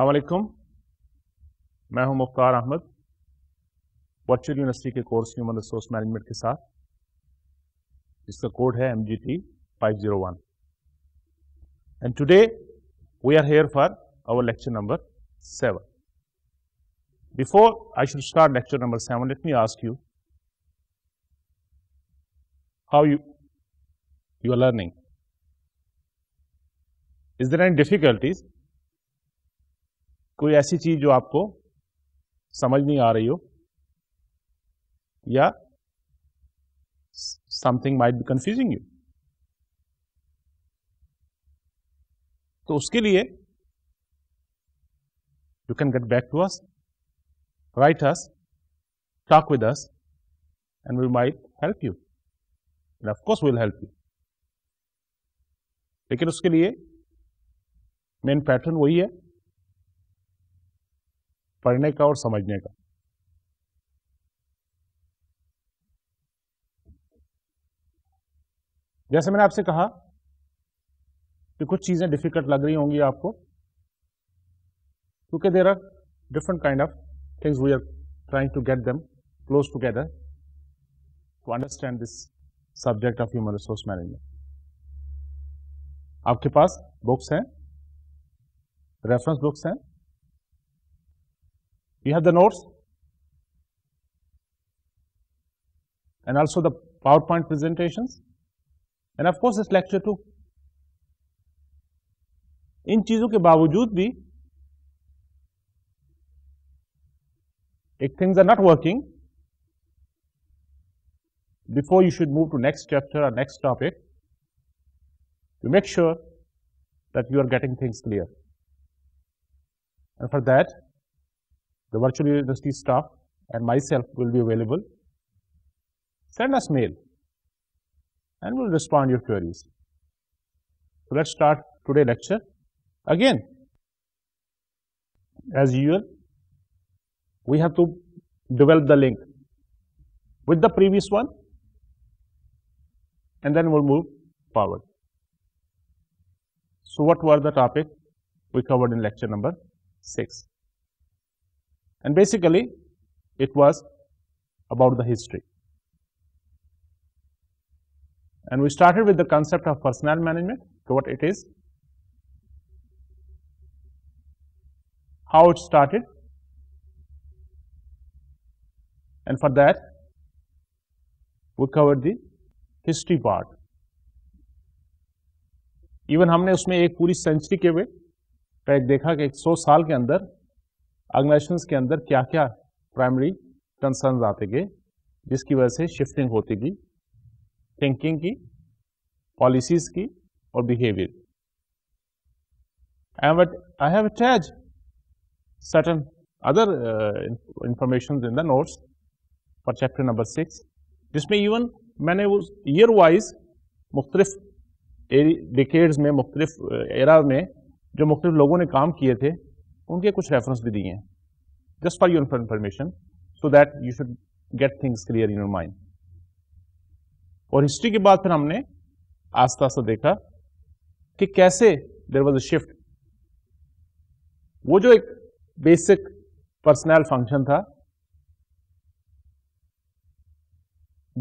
अलकुम मैं हूं Mukhtar Ahmad virtual university के कोर्स ह्यूमन रिसोर्स मैनेजमेंट के साथ इसका कोड है M G T five zero one and today we are here for our lecture number seven before I should start lecture number seven let me ask you how you you are learning is there any difficulties कोई ऐसी चीज़ जो आपको समझ नहीं आ रही हो या something might be confusing you तो उसके लिए you can get back to us, write us, talk with us, and we might help you. And of course, we'll help you. लेकिन उसके लिए मेन पैटर्न वही है पढ़ने का और समझने का जैसे मैंने आपसे कहा कि कुछ चीज़ें डिफिकल्ट लग रही होंगी आपको क्योंकि there are different kind of things we are trying to get them close together to understand this subject of human resource management आपके पास बुक्स हैं रेफरेंस बुक्स हैं You have the notes and also the PowerPoint presentations and of course this lecture too. In चीजों के बावजूद भी if things are not working, before you should move to next chapter or next topic, to make sure that you are getting things clear. And for that, the virtual university staff and myself will be available. Send us mail and we'll respond your queries. So let's start today lecture. Again, as usual, we have to develop the link with the previous one and then we'll move forward. So what were the topic we covered in lecture number 6? And basically, it was about the history. And we started with the concept of personnel management, what it is, how it started, and for that we covered the history part. Even हमने उसमें एक पूरी century के वे का एक देखा कि 100 साल के अंदर ऑर्गेनाइजेशन के अंदर क्या क्या प्राइमरी कंसर्न आते गए जिसकी वजह से शिफ्टिंग होती गई थिंकिंग की पॉलिसीज की और behaviour and but I have attach certain other uh, informations in the notes for chapter six जिसमें इवन मैंने उस ईयर वाइज मुख्तलिफ डिकेड्स में मुख्तलिफ एरा uh, में जो मुख्तलिफ लोगों ने काम किए थे उनके कुछ रेफरेंस भी दिए हैं just for your information so that you should get things clear in your mind और हिस्ट्री के बाद फिर हमने आस्ता आस्ता देखा कि कैसे देर वॉज अ शिफ्ट वो जो एक बेसिक पर्सनल फंक्शन था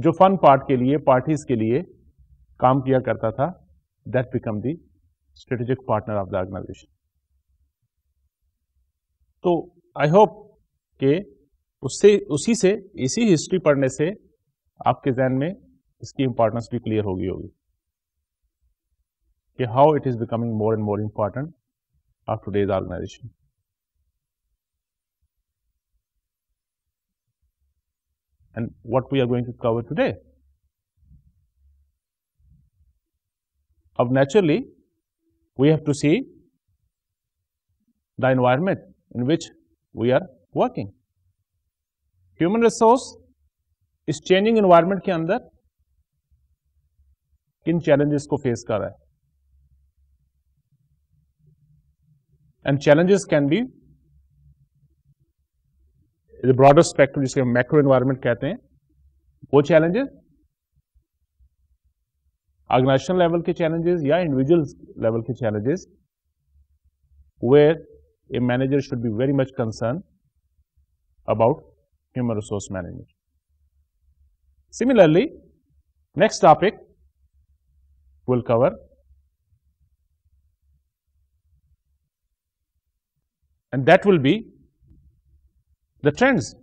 जो फन पार्ट के लिए पार्टीज के लिए काम किया करता था that become the strategic partner of the organisation तो आई होप के उससे उसी से इसी हिस्ट्री पढ़ने से आपके जहन में इसकी इंपॉर्टेंस भी क्लियर होगी होगी कि how it is becoming more and more important of today's organisation and what we are going to cover today. अब naturally, we have to see the environment in which we are working. Human resource इस changing environment के अंदर किन challenges को face कर रहा है and challenges can be broader spectrum जिसे मैक्रो इन्वायरमेंट कहते हैं वो चैलेंजेस ऑर्गेनाइजेशन लेवल के चैलेंजेस या इंडिविजुअल लेवल के challenges where a manager should be very much concerned about human resource management. Similarly, next topic we'll cover and that will be the trends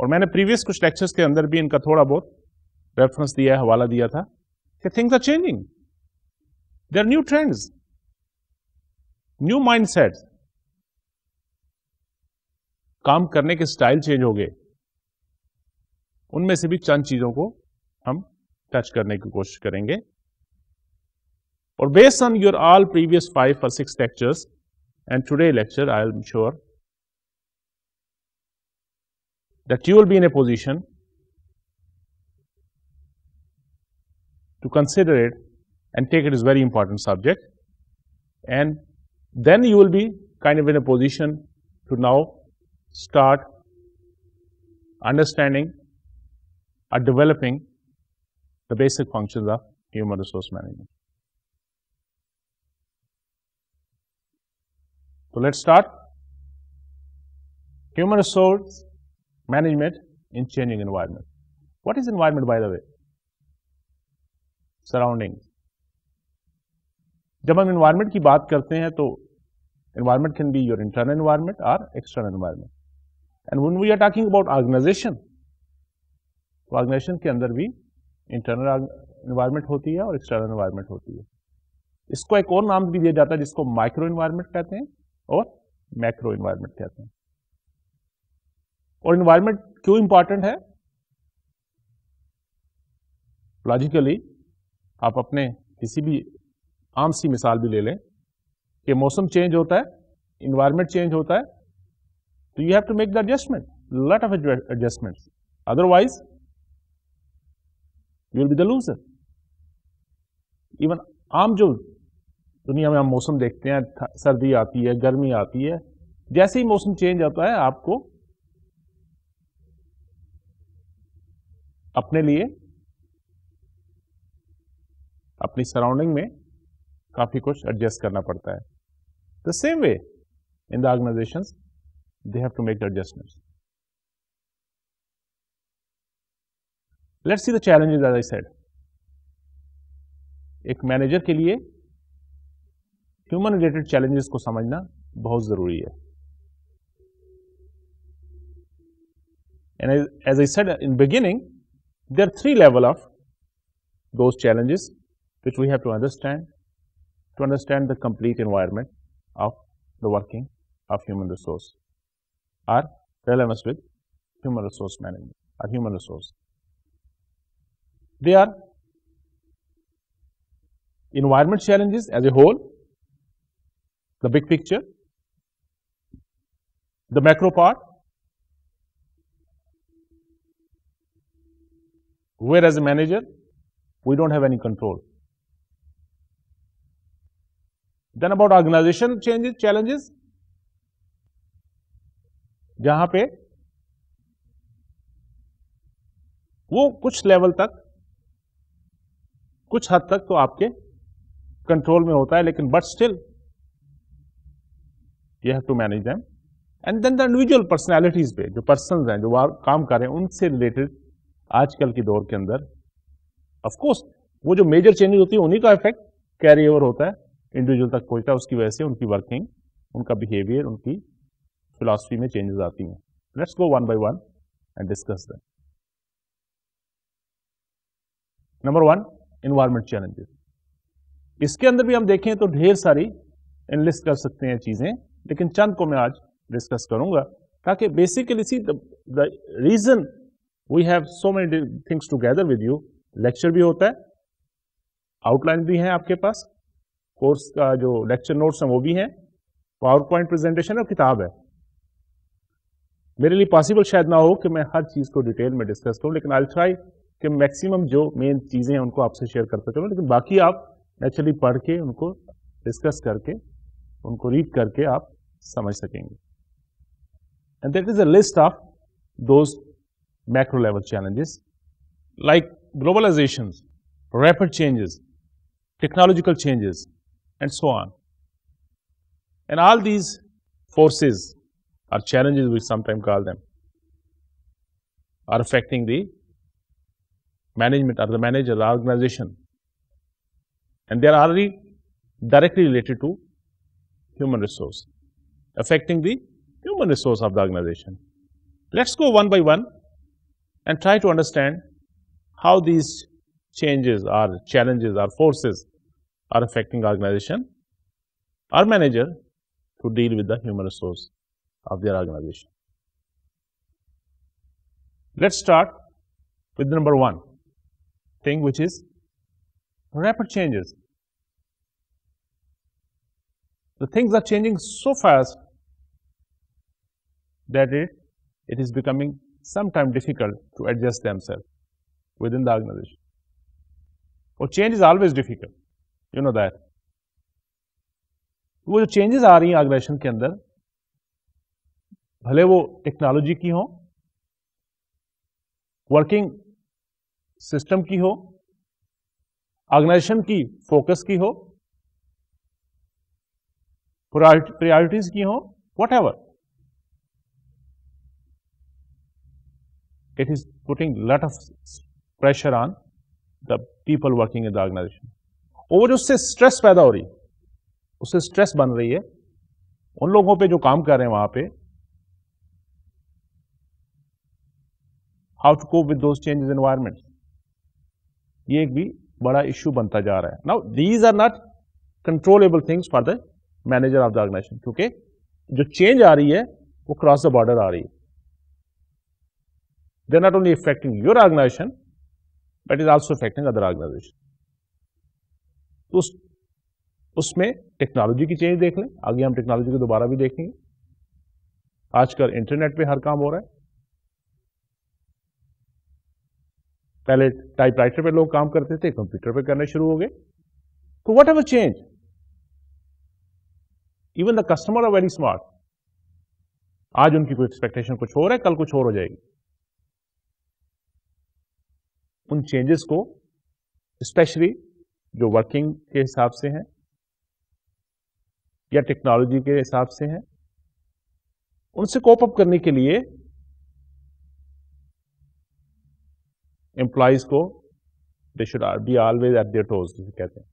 और मैंने previous कुछ lectures के अंदर भी इनका थोड़ा बहुत रेफरेंस दिया है हवाला दिया था कि things are changing There are new trends, new mindset काम करने के स्टाइल चेंज हो गए उनमें से भी चंद चीजों को हम टच करने की कोशिश करेंगे और based on your all previous five और six lectures and today lecture I am sure that you will be in a position to consider it and take it as very important subject. And then you will be kind of in a position to now start understanding or developing the basic functions of human resource management. So let's start. Human resource management in changing environment. What is environment by the way? Surroundings. जब हम environment की बात करते हैं तो environment can be your internal environment और external environment and when we are talking about organization तो organisation के अंदर भी इंटरनल इन्वायरमेंट होती है और एक्सटर्नल इन्वायरमेंट होती है इसको एक और नाम भी दिया जाता है जिसको माइक्रो इन्वायरमेंट कहते हैं और मैक्रो इन्वायरमेंट कहते हैं और इन्वायरमेंट क्यों इंपॉर्टेंट है लॉजिकली आप अपने किसी भी आम सी मिसाल भी ले लें कि मौसम चेंज होता है इन्वायरमेंट चेंज होता है तो you have to make the adjustment lot of adjustment otherwise you will be the loser even आम जो दुनिया में हम मौसम देखते हैं सर्दी आती है गर्मी आती है जैसे ही मौसम चेंज होता है आपको अपने लिए अपनी सराउंडिंग में काफ़ी कुछ एडजस्ट करना पड़ता है the same way in the organisation they have to make adjustment let see the challenges as I said एक मैनेजर के लिए ह्यूमन रिलेटेड चैलेंजेस को समझना बहुत ज़रूरी है And as I said in beginning, there are three level of those challenges which we have to to understand the complete environment of the working of human resource are relevance with human resource management or human resource. They are environment challenges as a whole, the big picture, the macro part, where as a manager, we don't have any control. Then about organisation changes challenges जहां पे वो कुछ level तक कुछ हद तक तो आपके कंट्रोल में होता है लेकिन but still you have to manage them and then the individual personalities पे जो पर्सन हैं जो काम कर रहे हैं उनसे रिलेटेड आजकल के दौर के अंदर ऑफकोर्स वो जो मेजर चेंजेस होती है उन्हीं का इफेक्ट कैरी ओवर होता है इंडिविजुअल तक पहुंचता है उसकी वजह से उनकी वर्किंग उनका बिहेवियर उनकी फिलासफी में चेंजेस आती हैं let's go one by one and discuss them number one environment challenges इसके अंदर भी हम देखें तो ढेर सारी एनलिस्ट कर सकते हैं चीज़ें लेकिन चंद को मैं आज डिस्कस करूंगा ताकि basically see the reason we have so many things together with you lecture भी होता है आउटलाइन भी है आपके पास कोर्स का जो लेक्चर नोट्स हैं वो भी हैं पावर पॉइंट प्रेजेंटेशन और किताब है मेरे लिए पॉसिबल शायद ना हो कि मैं हर चीज़ को डिटेल में डिस्कस करूँ लेकिन आई ट्राई कि मैक्सिमम जो मेन चीज़ें हैं उनको आपसे शेयर कर सकता हूँ लेकिन बाकी आप नेचुरली पढ़ के उनको डिस्कस करके उनको रीड करके आप समझ सकेंगे and that is a list of those macro level challenges like globalizations, rapid changes, technological changes, and so on. And all these forces or challenges, we sometimes call them, are affecting the management or the manager, the organization. And they are already directly related to human resource, affecting the human resource of the organization. Let's go one by one and try to understand how these changes or challenges or forces are affecting organization or manager to deal with the human resource of their organization. Let's start with number one thing which is rapid changes. The things are changing so fast that it, it is becoming sometimes difficult to adjust themselves within the organization. Or change is always difficult. You know that वो जो changes आ रही हैं organisation के अंदर भले वो technology की हो वर्किंग सिस्टम की हो ऑर्गेनाइजेशन की फोकस की हो प्रायोरिटीज की हो whatever it is putting lot of pressure on the people working in the organisation और वो जो उससे स्ट्रेस पैदा हो रही उससे स्ट्रेस बन रही है उन लोगों पे जो काम कर रहे हैं वहां पे how to cope with those changes environment ये एक भी बड़ा इश्यू बनता जा रहा है now these are not controllable things for the manager of the organization क्योंकि जो चेंज आ रही है वो क्रॉस द बॉर्डर आ रही है they not only affecting your organization but is also affecting other organization तो उस उसमें टेक्नोलॉजी की चेंज देख लें आगे हम टेक्नोलॉजी को दोबारा भी देखेंगे आजकल इंटरनेट पे हर काम हो रहा है पहले टाइपराइटर पे लोग काम करते थे कंप्यूटर पे करने शुरू हो गए तो whatever change even the customer are very smart आज उनकी कोई एक्सपेक्टेशन कुछ और है कल कुछ और हो जाएगी उन चेंजेस को स्पेशली जो वर्किंग के हिसाब से हैं या टेक्नोलॉजी के हिसाब से हैं उनसे कोप अप करने के लिए एम्प्लॉज को they should be always at their toes कहते हैं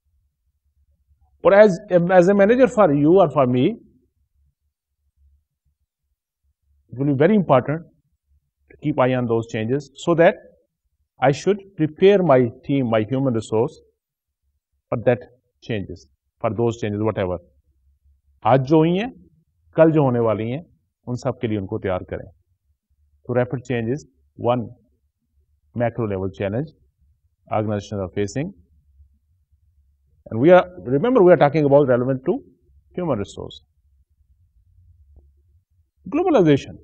और as as a manager for you और for me it will be very important to keep eye on those changes so that I should prepare my team my human resource और that changes for those changes whatever आज जो हुई हैं कल जो होने वाली हैं उन सब के लिए उनको तैयार करें तो rapid change is one macro level challenge organizations are facing. And we are, remember we are talking about relevant to human resource. Globalization.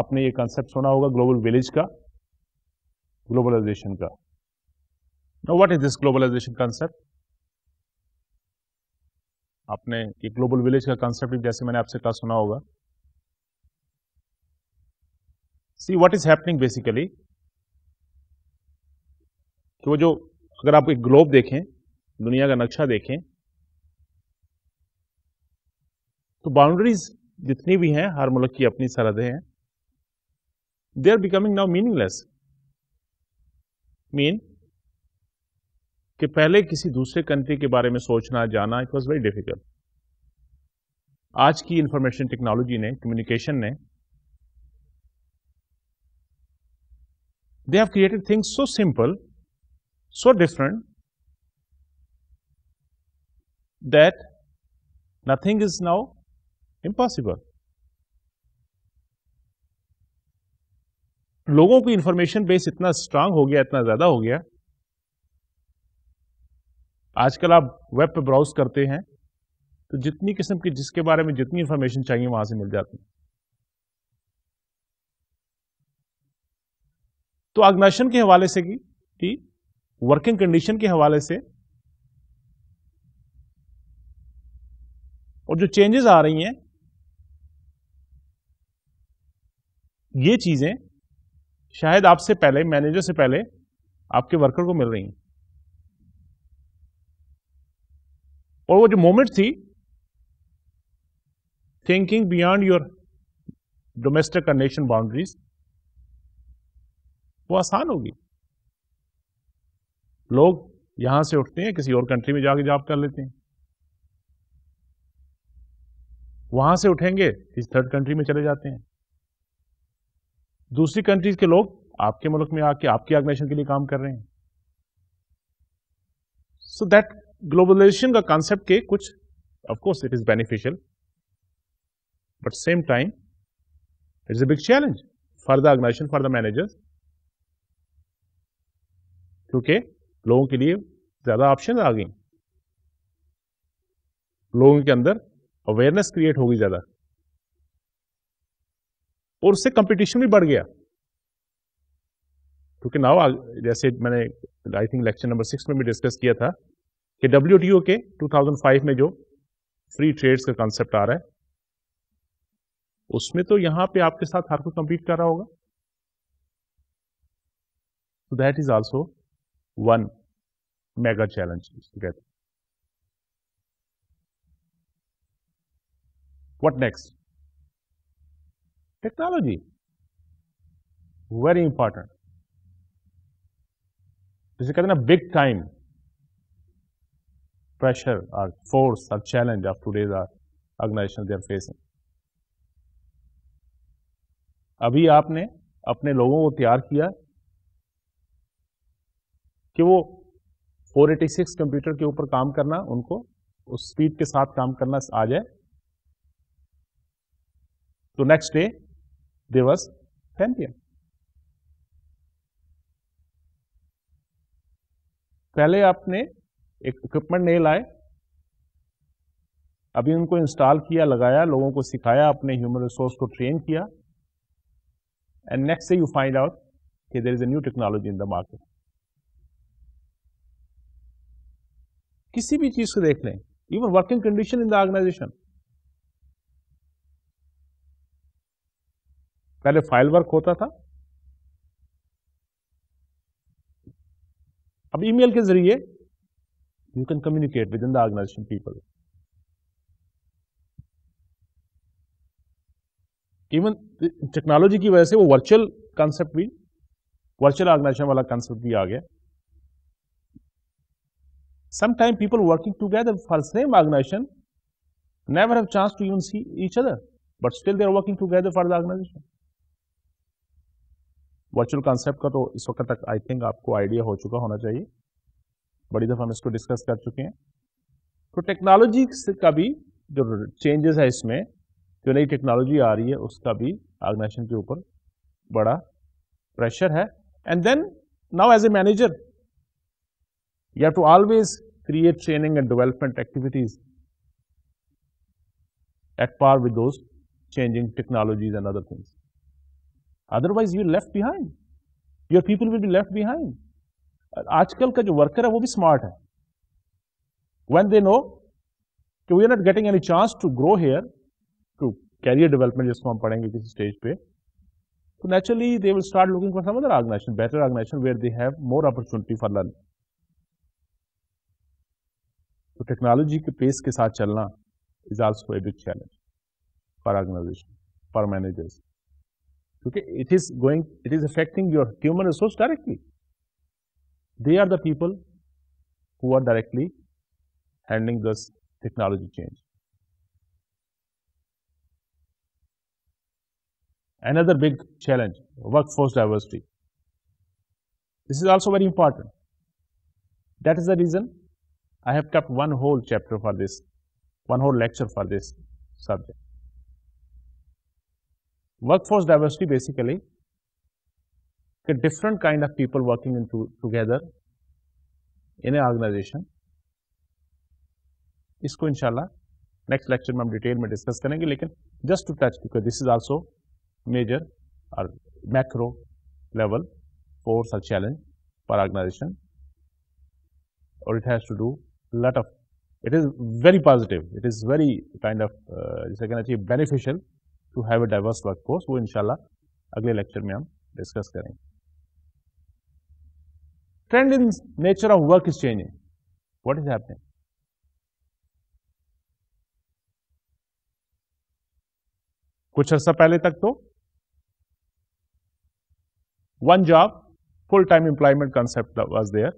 आपने ये कंसेप्ट सुना होगा ग्लोबल विलेज का ग्लोबलाइजेशन का Now, what is this globalization concept? आपने ये global village का concept जैसे मैंने आपसे कहा सुना होगा see what is happening basically कि वो जो अगर आप एक ग्लोब देखें दुनिया का नक्शा देखें तो बाउंड्रीज जितनी भी हैं हर मुल्क की अपनी सरहदें हैं they are becoming now meaningless mean कि पहले किसी दूसरे कंट्री के बारे में सोचना जाना इट वॉज वेरी डिफिकल्ट आज की इंफॉर्मेशन टेक्नोलॉजी ने कम्युनिकेशन ने they have created things so simple so different that nothing is now impossible. लोगों की इंफॉर्मेशन बेस इतना स्ट्रांग हो गया इतना ज्यादा हो गया आजकल आप वेब पर ब्राउज करते हैं तो जितनी किस्म की जिसके बारे में जितनी इन्फॉर्मेशन चाहिए वहां से मिल जाती है तो आग्नाशन के हवाले से की, वर्किंग कंडीशन के हवाले से और जो चेंजेस आ रही हैं ये चीजें शायद आपसे पहले मैनेजर से पहले आपके वर्कर को मिल रही हैं और वो जो मोमेंट थी थिंकिंग बियॉन्ड योर डोमेस्टिक और नेशन बाउंड्रीज वो आसान होगी लोग यहां से उठते हैं किसी और कंट्री में जाके जॉब कर लेते हैं वहां से उठेंगे किसी थर्ड कंट्री में चले जाते हैं दूसरी कंट्रीज के लोग आपके मुल्क में आके आपकी ऑर्गेनाइजेशन के लिए काम कर रहे हैं सो दैट ग्लोबलाइजेशन का कॉन्सेप्ट के कुछ of course it is beneficial but same time it's a big challenge for the organization for the managers क्योंकि लोगों के लिए ज़्यादा ऑप्शन आ गई लोगों के अंदर अवेयरनेस क्रिएट होगी ज़्यादा और उससे कंपटीशन भी बढ़ गया क्योंकि नाव जैसे मैंने I think lecture number six में भी डिस्कस किया था कि डब्ल्यू के फाइव में जो फ्री ट्रेड का कॉन्सेप्ट आ रहा है उसमें तो यहां पर आपके साथ हर कोई कंप्लीट कर रहा होगा so that is also one mega challenge कहते हैं what next technology very important जिसे कहते ना big time pressure or force or challenge of today's uh, organization they are facing. अभी आपने अपने लोगों को तैयार किया कि वो 486 कंप्यूटर के ऊपर काम करना उनको उस स्पीड के साथ काम करना आ जाए तो नेक्स्ट डे दे वॉज पहले आपने एक इक्विपमेंट नहीं लाए अभी उनको इंस्टॉल किया लगाया लोगों को सिखाया अपने ह्यूमन रिसोर्स को ट्रेन किया एंड नेक्स्ट से यू फाइंड आउट कि there is a new technology in the market किसी भी चीज को देख लें even working condition in the organization पहले फाइल वर्क होता था अब ईमेल के जरिए you can communicate within the organization people. Even technology की वजह से वो virtual concept भी virtual organization वाला concept भी आ गया sometime people working together for same organization never have chance to even see each other but still they are working together for the organization virtual concept का तो इस वक्त तक I think आपको idea हो चुका होना चाहिए बड़ी दफ़ा हम इसको डिस्कस कर चुके हैं तो टेक्नोलॉजी का भी जो चेंजेस है इसमें जो नई टेक्नोलॉजी आ रही है उसका भी ऑर्गेनाइजेशन के ऊपर बड़ा प्रेशर है and then now as a manager you have to always create training and development activities at par with those changing technologies and other things. Otherwise, you're left behind. Your people will be left behind. आजकल का जो worker है वो भी smart है when they know कि we are not getting any chance to grow here to career development जिसको हम पढ़ेंगे किसी स्टेज पे तो naturally they will start looking for some other organization better organization where they have more opportunity for learning तो technology के pace के साथ चलना is also a big challenge for organization for managers क्योंकि it is going it is affecting your human resource directly They are the people who are directly handling this technology change. Another big challenge, workforce diversity. This is also very important. That is the reason I have kept one whole chapter for this, one whole lecture for this subject. Workforce diversity basically a different kind of people working into together in an organization इसको इंशाल्लाह next lecture में हम detail में discuss करेंगे लेकिन just to touch because this is also major और macro for force और challenge for organization और it has to do lot of it is very positive it is very kind of uh, can कहना चाहिए beneficial to have a diverse workforce वो इंशाल्लाह अगले lecture में हम डिस्कस करेंगे Trend in nature of work is changing. What is happening? कुछ अर्सा पहले तक तो one job full time employment concept was there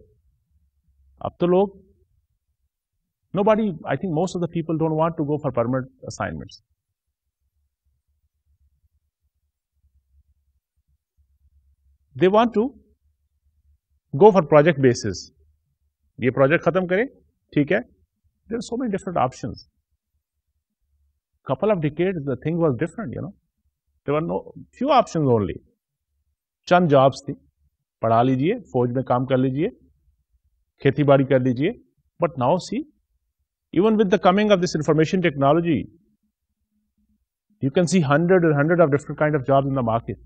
अब तो लोग nobody I think most of the people don't want to go for permanent assignments they want to go for project basis ये project खत्म करें ठीक है there so many different option couple of decade the thing was different you know there were no few options चंद jobs थी पढ़ा लीजिए फौज में काम कर लीजिए खेती बाड़ी कर लीजिए but now see even with the coming of this information technology you can see hundred and hundred of different kind of jobs in the market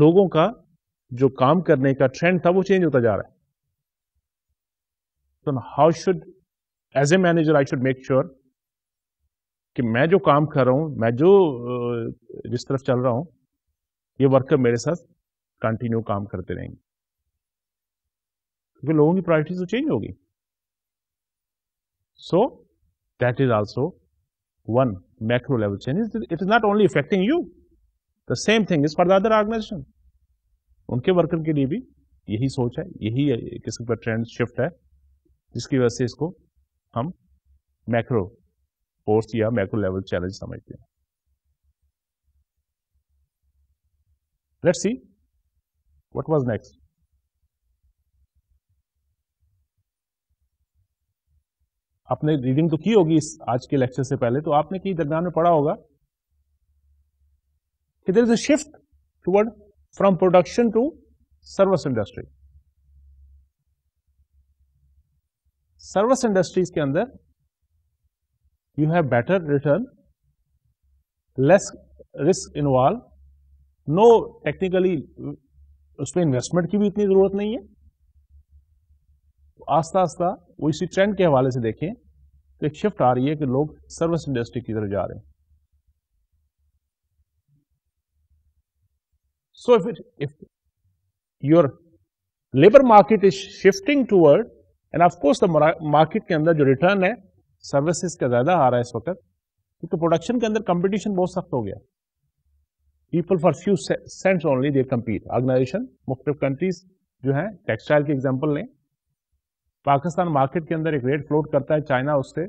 लोगों का जो काम करने का ट्रेंड था वो चेंज होता जा रहा है तो how should as a manager I should make sure कि मैं जो काम कर रहा हूं मैं जो जिस तरफ चल रहा हूं ये वर्कर मेरे साथ कंटिन्यू काम करते रहेंगे क्योंकि लोगों की प्रायोरिटीज तो चेंज होगी so that is also one macro level change it is not only affecting you the same thing is for the other organization उनके वर्कर के लिए भी यही सोच है यही किस्म का ट्रेंड शिफ्ट है जिसकी वजह से इसको हम मैक्रो फोर्स या मैक्रो लेवल चैलेंज समझते हैं let's see what was next आपने रीडिंग तो की होगी इस आज के लेक्चर से पहले तो आपने की दरम्यान में पढ़ा होगा there is a shift toward from production to service industry. Service industries के अंदर you have better return, less risk involved, no technically उसमें इन्वेस्टमेंट की भी इतनी जरूरत नहीं है आस्ता आस्ता वो इसी ट्रेंड के हवाले से देखें तो एक शिफ्ट आ रही है कि लोग सर्विस इंडस्ट्री की तरफ जा रहे हैं So if, it, if your labor market is shifting toward and of course the market के अंदर जो रिटर्न है सर्विसेज का ज़्यादा आ रहा है इस वक्त क्योंकि प्रोडक्शन के अंदर कंपटीशन बहुत सख्त हो गया people for few cents only there compete organization मुख्तलिफ कंट्रीज जो हैं टेक्सटाइल की एग्जाम्पल लें पाकिस्तान मार्केट के अंदर एक रेट फ्लोट करता है चाइना उससे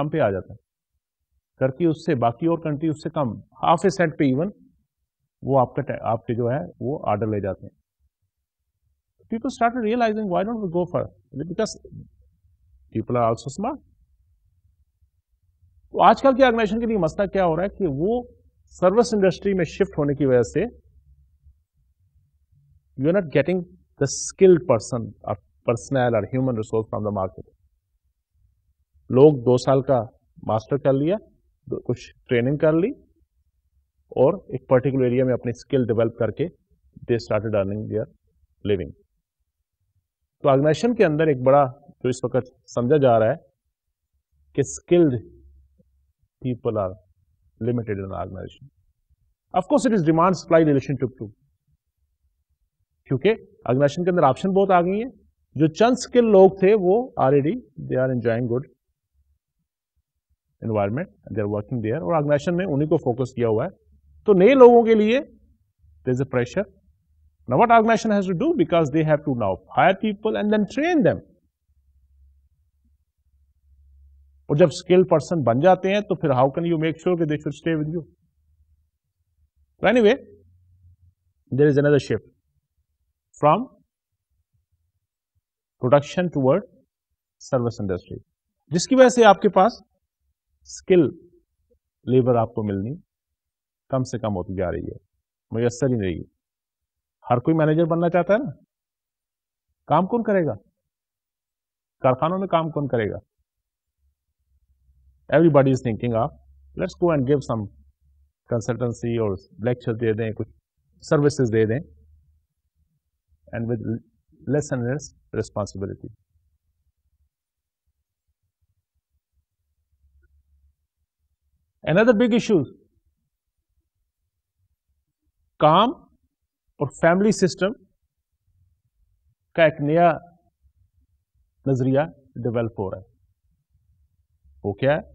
कम पे आ जाता है टर्की उससे बाकी और कंट्री उससे कम हाफ ए सेंट पे इवन वो आपका आपके जो है वो आर्डर ले जाते हैं people start realizing why don't go for because people are also smart तो आजकल के ऑर्गेनाइजेशन के लिए मसला क्या हो रहा है कि वो सर्विस इंडस्ट्री में शिफ्ट होने की वजह से you are not getting the skilled person और पर्सनल और human resource from the market लोग दो साल का मास्टर कर लिया कुछ ट्रेनिंग कर ली और एक पर्टिकुलर एरिया में अपनी स्किल डेवलप करके they started earning their living तो ऑर्गेनाइजेशन के अंदर एक बड़ा जो इस वक्त समझा जा रहा है कि skilled people are limited in organization of course it is demand supply relation to to क्योंकि ऑर्गेनाइजेशन के अंदर ऑप्शन बहुत आ गई है जो चंद स्किल लोग थे वो already they are enjoying good environment they are working there और ऑर्गेनाइजेशन ने उन्हीं को फोकस किया हुआ है तो नए लोगों के लिए there is a pressure. Now what organization has to do? Because they have to now hire people and then train them. और जब skilled person बन जाते हैं तो फिर how can you make sure that they should stay with you? So anyway, there is another shift from production toward service industry. जिसकी वजह से आपके पास स्किल लेबर आपको मिलनी कम से कम होती जा रही है मैसर ही नहीं हर कोई मैनेजर बनना चाहता है ना काम कौन करेगा कारखानों में काम कौन करेगा everybody is thinking of let's go and give some consultancy और लेक्चर दे दें कुछ सर्विसेज दे दें and with less and less responsibility and another big issues काम और फैमिली सिस्टम का एक नया नजरिया डेवलप हो रहा है वो क्या है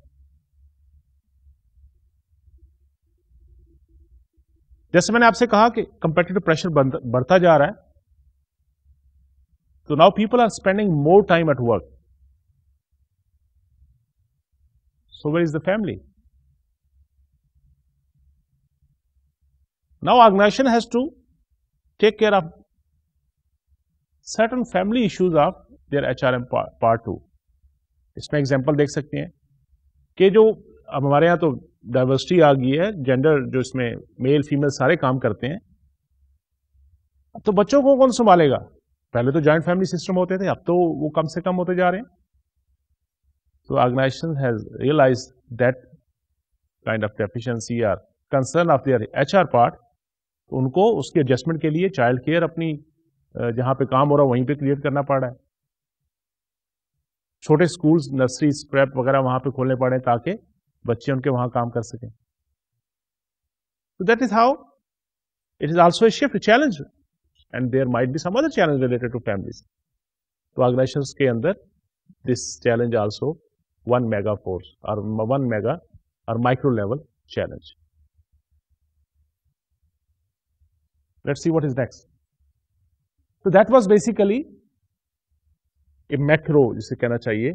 जैसे मैंने आपसे कहा कि कंपेटेटिव प्रेशर बढ़ता जा रहा है तो now people are spending more time at work so where is the family Now organization has to take care of certain family issues of their HRM part to इसमें एग्जाम्पल देख सकते हैं कि जो अब हमारे यहाँ तो डाइवर्सिटी आ गई है जेंडर जो इसमें मेल फीमेल सारे काम करते हैं तो बच्चों को कौन संभालेगा पहले तो जॉइंट फैमिली सिस्टम होते थे अब तो वो कम से कम होते जा रहे हैं तो organization has realize that kind of deficiency or concern of their HR part तो उनको उसके एडजस्टमेंट के लिए चाइल्ड केयर अपनी जहां पे काम हो रहा है वहीं पे क्रिएट करना पड़ रहा है छोटे स्कूल्स नर्सरी स्क्रैप वगैरह वहां पे खोलने पड़े ताकि बच्चे उनके वहां काम कर सकें तो that is how it is also shift challenge and there might be some challenge related to families तो ऑर्गेनाइजेशन के अंदर this challenge also one mega force और वन मेगा और micro level challenge Let's see what is next. So that was basically a macro जिसे कहना चाहिए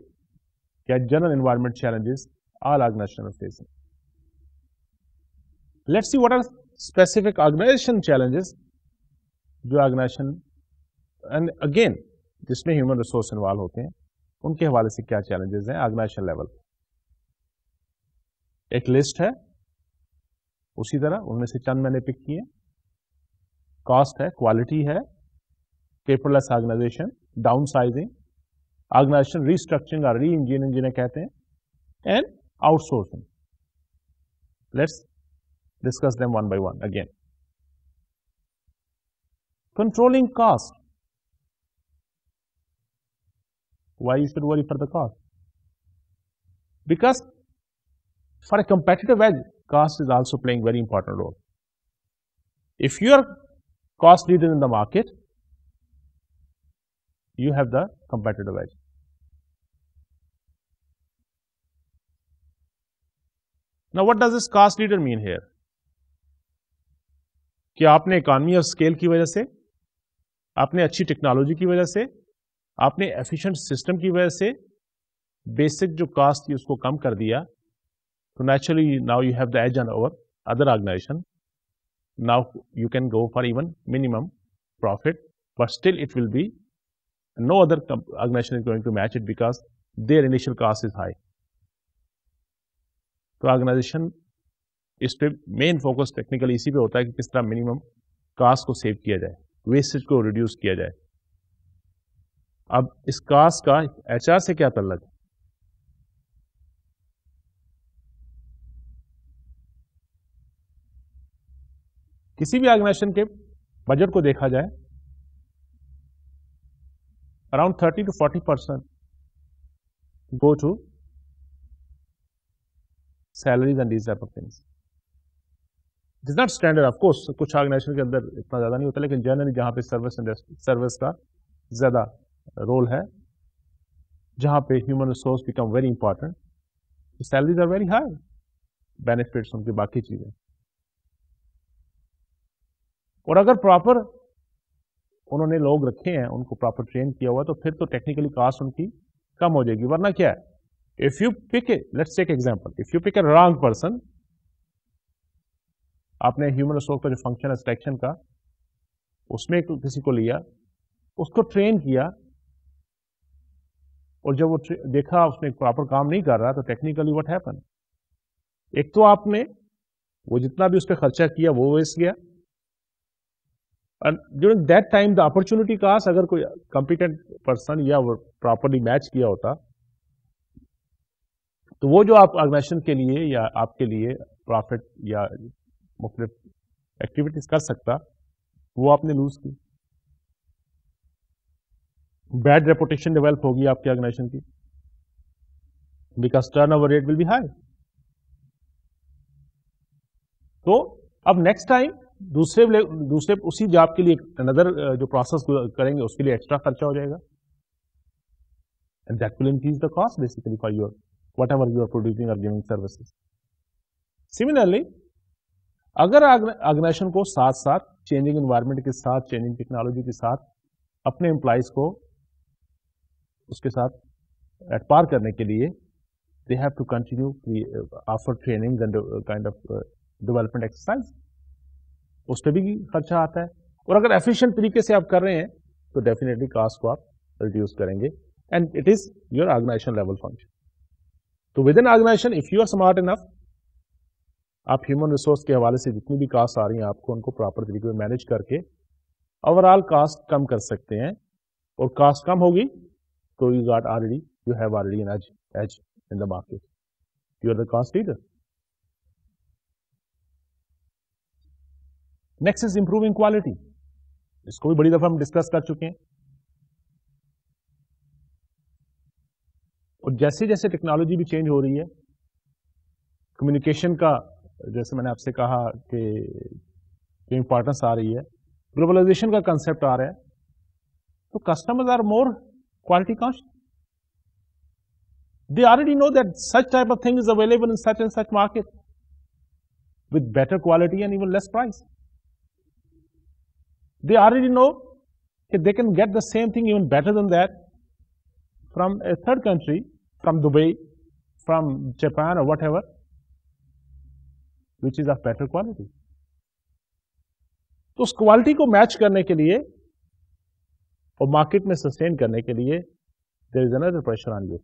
that general environment challenges all organizations are facing. Let's see what are specific organization challenges जो organization and again जिसमें human resource involved होते हैं उनके हवाले से क्या challenges hain organization level एक list है उसी तरह उनमें से चंद मैंने पिक किए कॉस्ट है क्वालिटी है paperless organization down sizing organization restructuring और री इंजीनियरिंग जिन्हें कहते हैं and outsourcing let's discuss them one by one again controlling cost. Why you should worry for the cost? Because for a competitive edge, cost is also playing very important role. If you are cost leader in the market, you have the competitive edge. Now, what does this cost leader mean here? कि आपने economy of scale की वजह से आपने अच्छी technology की वजह से आपने एफिशिएंट सिस्टम की वजह से बेसिक जो कास्ट थी उसको कम कर दिया तो naturally now you have the edge an over other organization now you can go for even minimum profit but still it will be no other organization is going to match it because their initial cost is high. तो organization इस पे main focus technically इसी पे होता है कि किस तरह मिनिमम कास्ट को सेव किया जाए वेस्टेज को रिड्यूस किया जाए अब इस कास्ट का एचआर से क्या तल्लक है किसी भी ऑर्गेनाइजेशन के बजट को देखा जाए around thirty to forty percent go to salaries and these of things it is not standard of course कुछ ऑर्गेनाइजेशन के अंदर इतना ज़्यादा नहीं होता लेकिन जनरली जहां पे सर्विस इंडस्ट्री सर्विस का ज़्यादा रोल है जहां पे human resource become very important salaries are very high benefits उनकी बाकी चीज़ें और अगर प्रॉपर उन्होंने लोग रखे हैं उनको प्रॉपर ट्रेन किया हुआ तो फिर तो टेक्निकली कास्ट उनकी कम हो जाएगी वरना क्या है if you pick a let's take example if you pick a wrong person आपने ह्यूमन रिसोर्स का जो फंक्शन है सिलेक्शन का उसमें किसी को लिया उसको ट्रेन किया और जब वो देखा उसने प्रॉपर काम नहीं कर रहा तो टेक्निकली वट हैपन एक तो आपने वो जितना भी उस पर खर्चा किया वो वेस्ट गया and during that time the opportunity cost अगर कोई कॉम्पिटेंट पर्सन या वो मैच किया होता तो वो जो आप ऑर्गेनाइजेशन के लिए या आपके लिए प्रॉफिट या मुख्त एक्टिविटीज कर सकता वो आपने लूज की बैड रेपुटेशन डेवलप होगी आपके ऑर्गेनाइजेशन की because turnover rate will be high तो अब नेक्स्ट टाइम दूसरे दूसरे उसी जॉब के लिए अनदर जो प्रोसेस करेंगे उसके लिए एक्स्ट्रा खर्चा हो जाएगा and that will increase the cost basically for your whatever you are producing और गिविंग सर्विसेज सिमिलरली अगर ऑर्गेनाइजेशन को साथ साथ चेंजिंग इन्वायरमेंट के साथ चेंजिंग टेक्नोलॉजी के साथ अपने एम्प्लॉयज़ को उसके साथ एट पार करने के लिए they have to continue offer training and kind of development exercise उस पर भी खर्चा आता है और अगर एफिशियंट तरीके से आप कर रहे हैं तो डेफिनेटली कास्ट को आप रिड्यूस करेंगे and it is your organization level function तो within organization if you are smart enough आप ह्यूमन रिसोर्स के हवाले से जितनी भी कास्ट आ रही है आपको उनको प्रॉपर तरीके में मैनेज करके ओवरऑल कास्ट कम कर सकते हैं और कास्ट कम होगी तो you got already you have already an edge edge in the market you are the cost leader next is improving quality इसको भी बड़ी दफा हम डिस्कस कर चुके हैं और जैसे जैसे टेक्नोलॉजी भी चेंज हो रही है कम्युनिकेशन का जैसे मैंने आपसे कहा कि जो आ रही है ग्लोबलाइजेशन का कंसेप्ट आ रहा है तो customers are more quality conscious they already know that such type of thing is available in such and such market with better quality and even less price they already know they can get the same thing even better than that from a third country, from Dubai, from Japan or whatever, which is of better quality. So, us quality ko match karne ke liye, or market mein sustain karne ke liye, there is another pressure on you.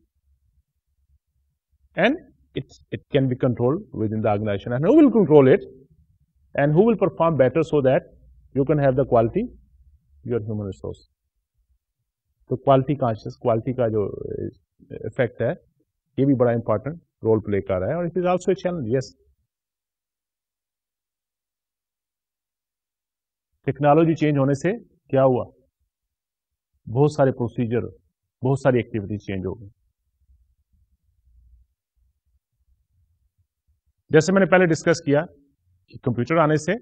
And it's, it can be controlled within the organization. And who will control it? And who will perform better so that you can have the quality your human resource तो quality conscious quality का जो effect eh, है ये भी बड़ा important role play कर रहा है और it is also a challenge yes technology change होने से क्या हुआ बहुत सारे प्रोसीजर बहुत सारी एक्टिविटी चेंज हो गई जैसे मैंने पहले डिस्कस किया कि कंप्यूटर आने से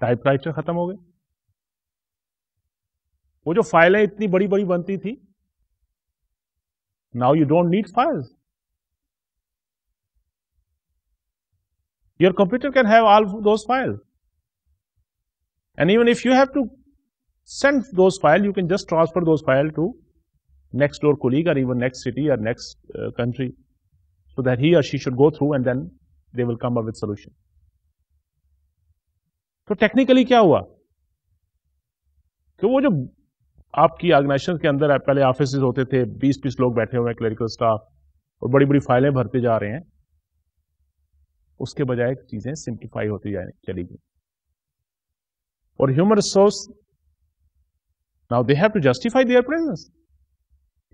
टाइप राइटर खत्म हो गए वो जो फाइलें इतनी बड़ी बड़ी बनती थी now you don't need files your computer can have all those file and even if you have to send those file you can just transfer those file to next door colleague or even next city or next country so that he or she should go through and then they will come up with solution तो technically क्या हुआ कि तो वो जो आपकी organisation के अंदर पहले ऑफिस होते थे बीस बीस लोग बैठे हुए हैं क्लरिकल स्टाफ और बड़ी बड़ी फाइलें भरते जा रहे हैं उसके बजाय चीजें सिंप्लीफाई होती जाने चली गई और human resource now they have to justify their presence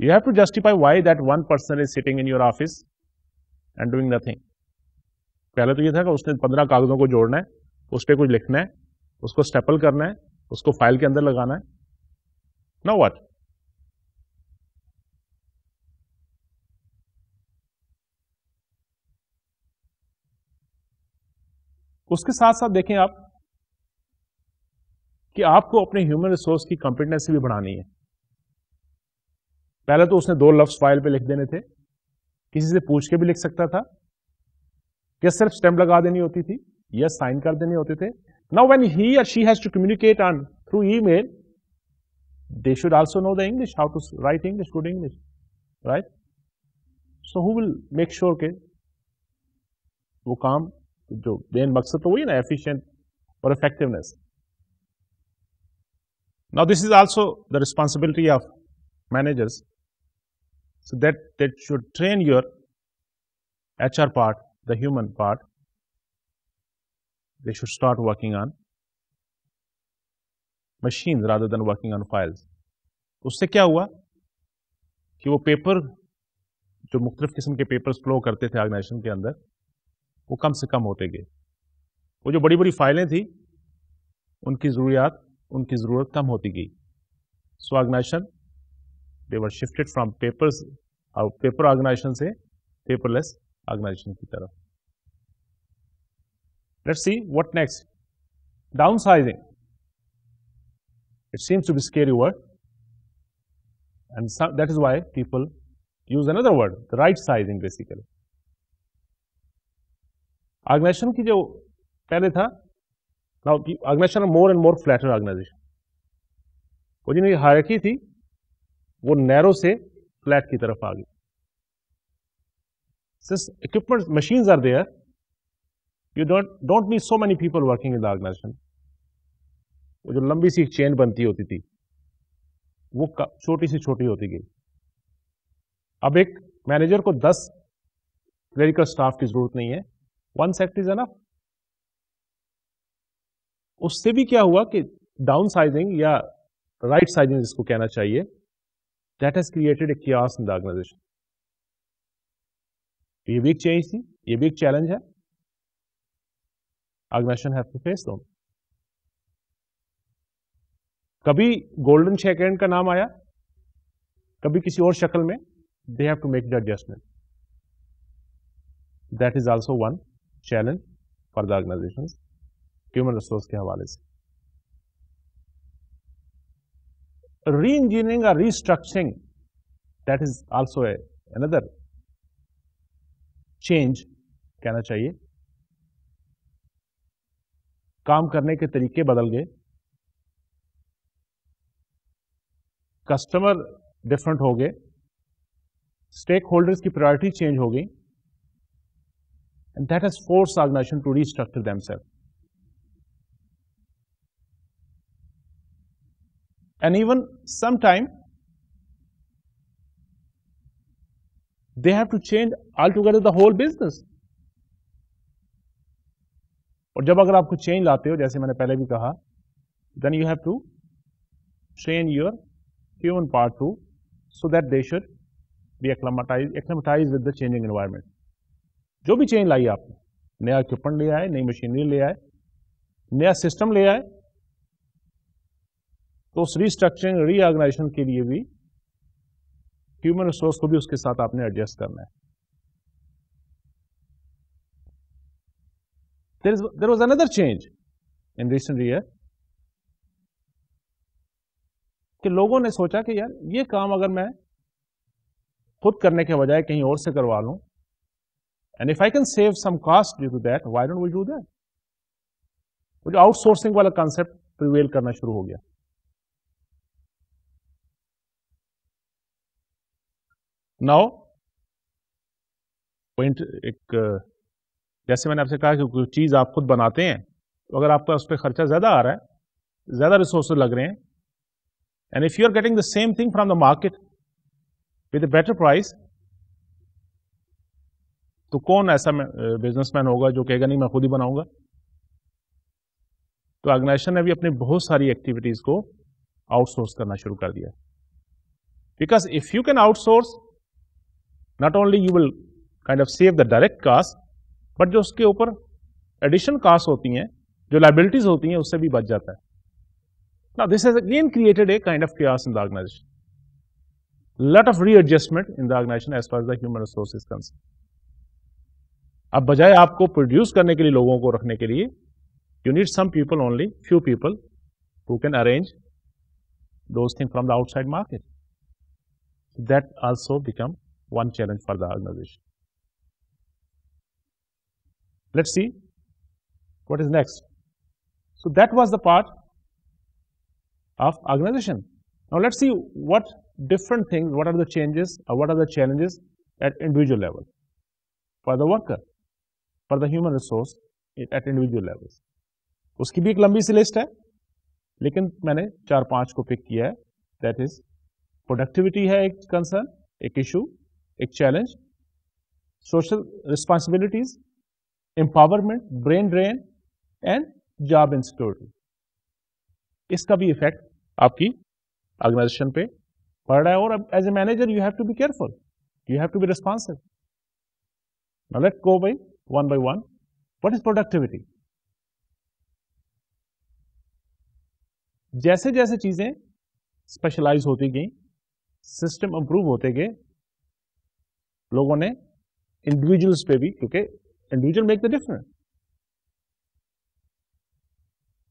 you have to justify why that one person is sitting in your office and doing nothing पहले तो ये था कि उसने पंद्रह कागजों को जोड़ना है उस पर कुछ लिखना है उसको स्टेपल करना है उसको फाइल के अंदर लगाना है ना वट उसके साथ साथ देखें आप कि आपको अपने ह्यूमन रिसोर्स की कंपिटेंसी भी बढ़ानी है पहले तो उसने दो लफ्स फाइल पे लिख देने थे किसी से पूछ के भी लिख सकता था क्या सिर्फ स्टैम्प लगा देनी होती थी यस साइन कर देने होते थे now when he or she has to communicate on through email they should also know the English how to write English good English right so who will make sure के वो काम जो main मकसद तो वही ना एफिशियंट और effectiveness now this is also the responsibility of managers so that that should train your or part the human part they should start working on machines rather than working on files. तो उससे क्या हुआ कि वो paper जो मुख्तलिफ किस्म के पेपर्स फ्लो करते थे ऑर्गेनाइजेशन के अंदर वो कम से कम होते गए वो जो बड़ी बड़ी फाइलें थी उनकी ज़रूरियात उनकी ज़रूरत कम होती गई so organization they were shifted from papers paper organization से पेपरलेस ऑर्गेनाइजेशन की तरफ Let's see what next. Downsizing. It seems to be scary word. And so, that is why people use another word, the right sizing basically. organization ki jo pehle tha now organization are more and more flatter organization wo जिनकी hierarchy thi wo narrow se flat ki taraf aa gayi since equipment machines are there you don't don't need so many people working in the organization वो जो लंबी सी chain बनती होती थी वो छोटी सी छोटी होती गई अब एक मैनेजर को दस क्लरिकल स्टाफ की जरूरत नहीं है वन सेक्ट इज एनफ उससे भी क्या हुआ कि डाउन साइजिंग या राइट साइजिंग जिसको कहना चाहिए दैट हैज क्रिएटेड ए क्यास इन द ऑर्गेनाइजेशन ये भी एक चेंज थी ये भी एक चैलेंज है आग्नेशन हैव टू फेस दोनों कभी गोल्डन शेक का नाम आया कभी किसी और शक्ल में they have to make the adjustment that is also one challenge for the organization human resource के हवाले से री इंजीनियरिंग और restructuring that is also another change कहना चाहिए काम करने के तरीके बदल गए कस्टमर डिफरेंट हो गए स्टेक होल्डर्स की प्रायोरिटी चेंज हो गई and that has force organization to restructure them even sometime they have to change all together the whole business और जब अगर आपको चेंज लाते हो जैसे मैंने पहले भी कहा then you have to train your human part too so that they should be acclimatize acclimatize with the changing environment जो भी चेंज लाई आपने नया इक्विपमेंट ले आए नई मशीनरी ले आए नया सिस्टम ले आए तो उस रिस्ट्रक्चरिंग रीऑर्गेनाइजेशन के लिए भी ह्यूमन रिसोर्स को भी उसके साथ आपने एडजस्ट करना है There, is, there was another change in recent year कि लोगों ने सोचा कि यार ये काम अगर मैं खुद करने के बजाय कहीं और से करवा लूं and if I can save some cost due to that why don't will do that वो जो आउटसोर्सिंग वाला कॉन्सेप्ट प्रिवेल करना शुरू हो गया नाउ एक जैसे मैंने आपसे कहा कि कुछ चीज़ आप खुद बनाते हैं तो अगर आपका उस पर खर्चा ज़्यादा आ रहा है ज़्यादा रिसोर्स लग रहे हैं and if you are getting the same thing from the market with a better price तो कौन ऐसा बिजनेसमैन होगा जो कहेगा नहीं मैं खुद ही बनाऊंगा तो ऑर्गेनाइजेशन ने भी अपनी बहुत सारी एक्टिविटीज़ को आउटसोर्स करना शुरू कर दिया because if you can outsource not only you will kind of save the direct cost but जो उसके ऊपर एडिशनल कास्ट होती हैं जो लाइबिलिटीज होती हैं उससे भी बच जाता है ना this is again created a kind of क्रियास in the organization. Lot of readjustment in the organization as far as the human अब बजाय आपको प्रोड्यूस करने के लिए लोगों को रखने के लिए you need some people only few people who can arrange those thing from the outside market that also become one challenge for the organization Let's see what is next. So that was the part of organization. Now let's see what different things, what are the changes or uh, what are the challenges at individual level for the worker, for the human resource at individual levels. उसकी भी एक लंबी सी list है लेकिन मैंने चार पांच को पिक किया है दैट इज है एक कंसर्न एक इशू एक challenge social empowerment, brain drain and job insecurity. इसका भी इफेक्ट आपकी ऑर्गेनाइजेशन पे पड़ रहा है और as a manager you have to be careful you have to be responsive Now let's go by one by one. What is जैसे जैसे चीजें स्पेशलाइज होती गई सिस्टम इंप्रूव होते गए लोगों ने इंडिविजुअल्स पे भी क्योंकि and we can make the difference.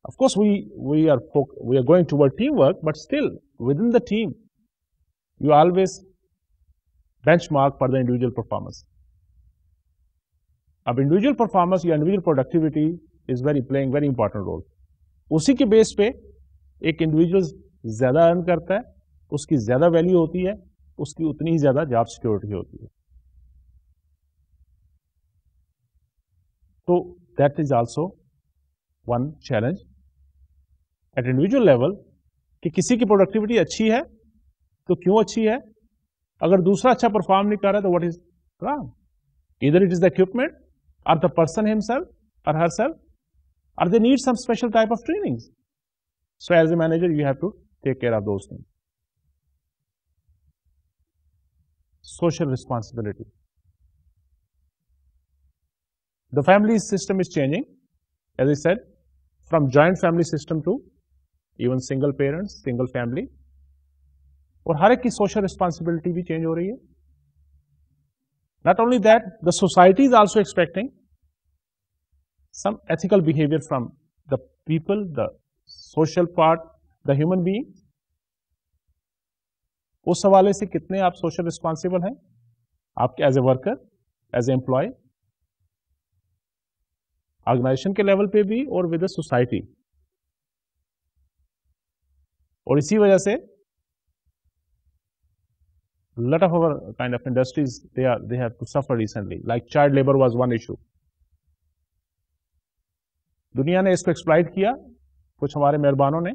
Of course, we, we, are, we are going toward teamwork, but still within the team, you always benchmark for the individual performance. अब individual performance, your individual productivity is very playing very important role. उसी के base पे एक individual ज़्यादा earn करता है उसकी ज़्यादा वैल्यू होती है उसकी उतनी ही ज़्यादा जॉब सिक्योरिटी होती है So that is also one challenge at individual level कि किसी की प्रोडक्टिविटी अच्छी है तो क्यों अच्छी है अगर दूसरा अच्छा परफॉर्म नहीं कर रहा तो व्हाट इज रॉन्ग इधर it is the equipment or the person himself or herself or they need some special type of trainings. So as a manager, you have to take care of those things. Social responsibility. the family system is changing as i said from joint family system to even single parents single family Or, har ek social responsibility bhi change ho rahi not only that the society is also expecting some ethical behavior from the people the social part the human being us sawale se kitne aap social responsible hain aapke as a worker as an employee organization के level पे भी और with society और इसी वजह से lot of our kind of industries they are they have to suffer recently like child labour was one issue दुनिया ने इसको एक्सप्लाइट किया कुछ हमारे मेहरबानों ने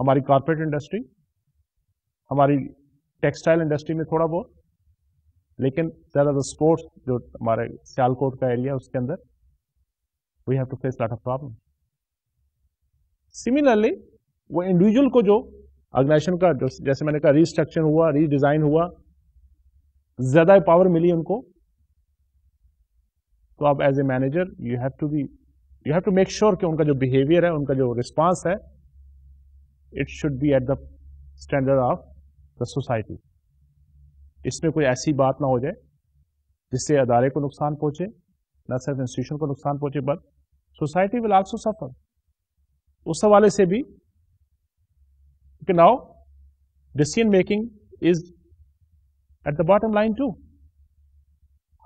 हमारी कॉरपोरेट इंडस्ट्री हमारी टेक्सटाइल इंडस्ट्री में थोड़ा बहुत लेकिन ज़्यादातर स्पोर्ट्स जो हमारे सियालकोट का एरिया उसके अंदर we have to face lot of problem. Similarly, वो इंडिविजुअल को जो ऑर्गेनाइजेशन का जो जैसे मैंने कहा रिस्ट्रक्चर हुआ रीडिजाइन हुआ ज़्यादा पावर मिली उनको तो आप as a manager you have to be you have to make sure कि उनका जो बिहेवियर है उनका जो रिस्पांस है it should be at the standard of the society इसमें कोई ऐसी बात ना हो जाए जिससे अदारे को नुकसान पहुंचे न सिर्फ इंस्टीट्यूशन को नुकसान पहुंचे but society will also suffer उस हवाले से भी now decision making is at the bottom line to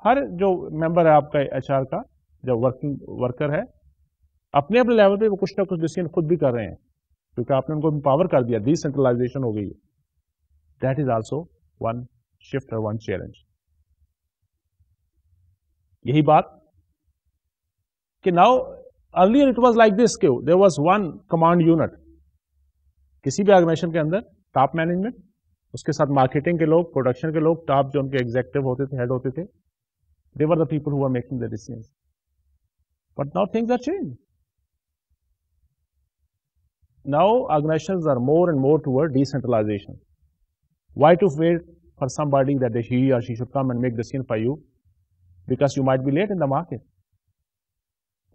हर जो मेंबर है आपका आर का जो वर्किंग वर्कर है अपने अपने लेवल पे वो कुछ ना कुछ डिसीजन खुद भी कर रहे हैं क्योंकि आपने उनको पावर कर दिया डिसेंट्रलाइजेशन हो गई है that is also one shift or one challenge यही बात now earlier it was like this there was one command unit किसी भी ऑर्गेनाइजेशन के अंदर टॉप मैनेजमेंट उसके साथ मार्केटिंग के लोग प्रोडक्शन के लोग टॉप जो उनके एग्जेक्टिव होते थे हेड होते थे they were the people who making the decision but now things are change now organizations are more and more toward decentralization why to wait for somebody that he or she should come and make decision for you because you might be late in the market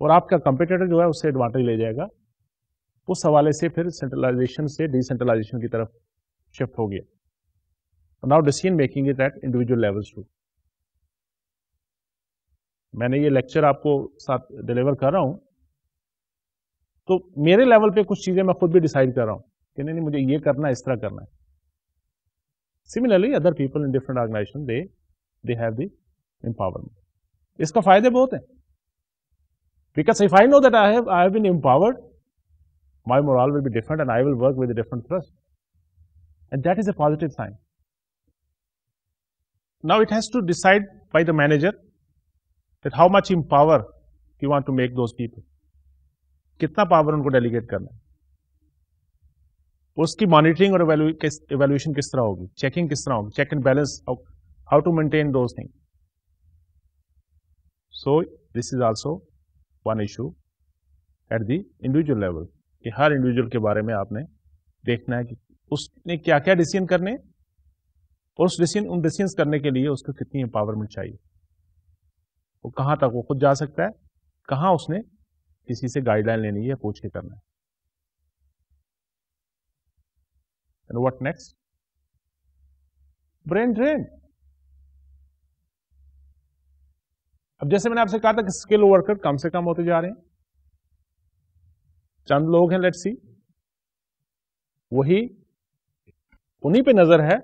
और आपका competitor जो है उससे advantage ले जाएगा उस हवाले से फिर सेंट्रलाइजेशन से डिसेंट्रलाइजेशन की तरफ शिफ्ट हो गया now decision making is at individual levels too मैंने ये लेक्चर आपको साथ डिलीवर कर रहा हूं तो मेरे लेवल पे कुछ चीज़ें मैं खुद भी डिसाइड कर रहा हूं कि नहीं नहीं मुझे ये करना है इस तरह करना है similarly other people in different organization they they have the empowerment इसका फायदे बहुत हैं Because if I know that I have, I have been empowered, my morale will be different and I will work with a different thrust. And that is a positive sign. Now it has to decide by the manager that how much empower you want to make those people. कितना power उनको delegate करना है उसकी monitoring और evaluation किस तरह होगी checking किस तरह होगी check and balance how to maintain those things. So this is also. One issue at the individual level कि हर इंडिविजुअल के बारे में आपने देखना है कि उसने क्या क्या डिसीजन करने और उस डिसीजन उन डिसीजन करने के लिए उसको कितनी एम्पावरमेंट चाहिए वो कहाँ तक वो खुद जा सकता है कहाँ उसने किसी से गाइडलाइन लेनी है या पूछ के करना है and what next brain drain अब जैसे मैंने आपसे कहा था कि स्किल वर्कर कम से कम होते जा रहे हैं चंद लोग हैं लेट्स सी वही उन्हीं पे नजर है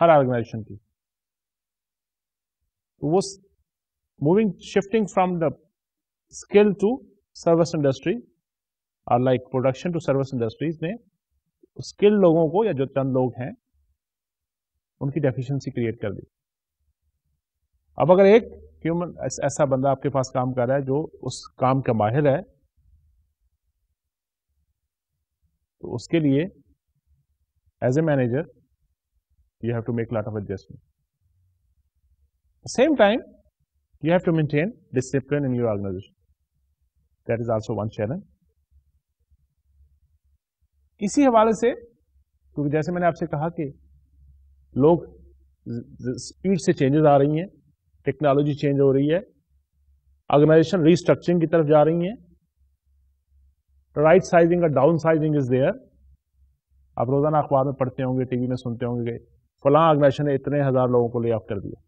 हर ऑर्गेनाइजेशन की तो वो moving shifting from the skill to service industry और like production to service industries ने स्किल लोगों को या जो चंद लोग हैं उनकी डेफिशिएंसी क्रिएट कर दी अब अगर एक ह्यूमन ऐसा बंदा आपके पास काम कर रहा है जो उस काम का माहिर है तो उसके लिए as a manager you have to make lot of adjustment same time you have to maintain discipline in your organization that is also one challenge इसी हवाले से क्योंकि जैसे मैंने आपसे कहा कि लोग स्पीड से चेंजेस आ रही हैं टेक्नोलॉजी चेंज हो रही है ऑर्गेनाइजेशन रीस्ट्रक्चरिंग की तरफ जा रही है राइट साइजिंग और डाउन साइजिंग इज देयर आप रोजाना अखबार में पढ़ते होंगे टीवी में सुनते होंगे फलां ऑर्गेनाइजेशन ने इतने हजार लोगों को ले ऑफ कर दिया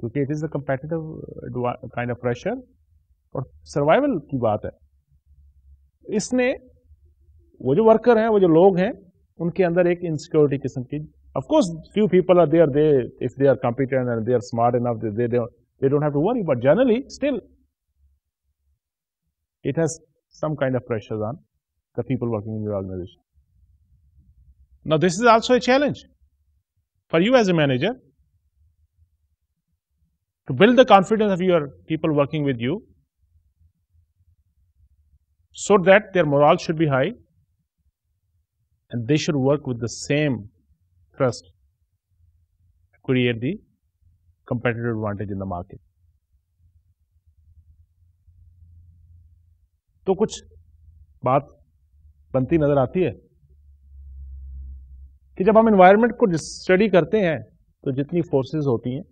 क्योंकि it is a competitive kind of pressure और सर्वाइवल की बात है इसने वो जो वर्कर हैं वो जो लोग हैं उनके अंदर एक इनसिक्योरिटी किस्म की Of course, few people are there, they, if they are competent and they are smart enough, they, they, don't, they don't have to worry. But generally, still, it has some kind of pressure on the people working in your organization. Now, this is also a challenge for you as a manager to build the confidence of your people working with you so that their morale should be high and they should work with the same trust create the competitive advantage in the market. तो कुछ बात बनती नजर आती है कि जब हम इन्वायरमेंट को स्टडी करते हैं तो जितनी फोर्सेस होती हैं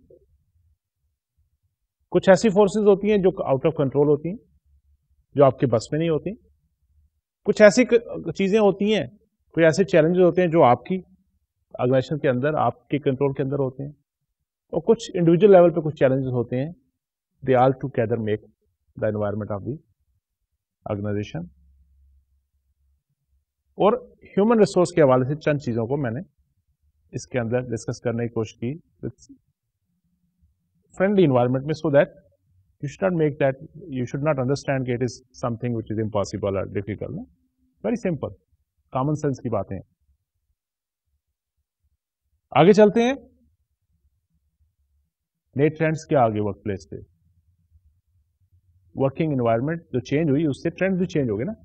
कुछ ऐसी फोर्सेस होती हैं जो आउट ऑफ कंट्रोल होती हैं जो आपके बस में नहीं होती कुछ ऐसी चीज़ें होती हैं कोई ऐसे चैलेंजेस होते हैं जो आपकी ऑर्गेनाइजेशन के अंदर आपके कंट्रोल के अंदर होते हैं और कुछ इंडिविजुअल लेवल पे कुछ चैलेंजेस होते हैं they all together make the environment of the organisation और ह्यूमन रिसोर्स के हवाले से चंद चीज़ों को मैंने इसके अंदर डिस्कस करने की कोशिश की फ्रेंडली इन्वायरमेंट में so that you should not make that you should not understand कि it is something which is impossible or difficult no? very simple की बातें आगे चलते हैं नए ट्रेंड्स क्या आगे वर्क प्लेस पे वर्किंग एनवायरमेंट जो चेंज हुई उससे ट्रेंड भी चेंज हो गए ना